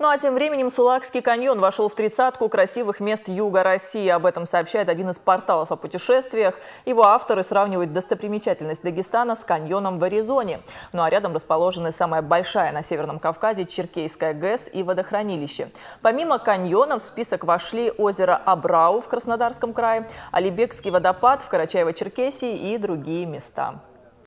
Ну а тем временем Сулакский каньон вошел в тридцатку красивых мест юга России. Об этом сообщает один из порталов о путешествиях. Его авторы сравнивают достопримечательность Дагестана с каньоном в Аризоне. Ну а рядом расположены самая большая на Северном Кавказе Черкейская ГЭС и водохранилище. Помимо каньонов в список вошли озеро Абрау в Краснодарском крае, Алибекский водопад в Карачаево-Черкесии и другие места.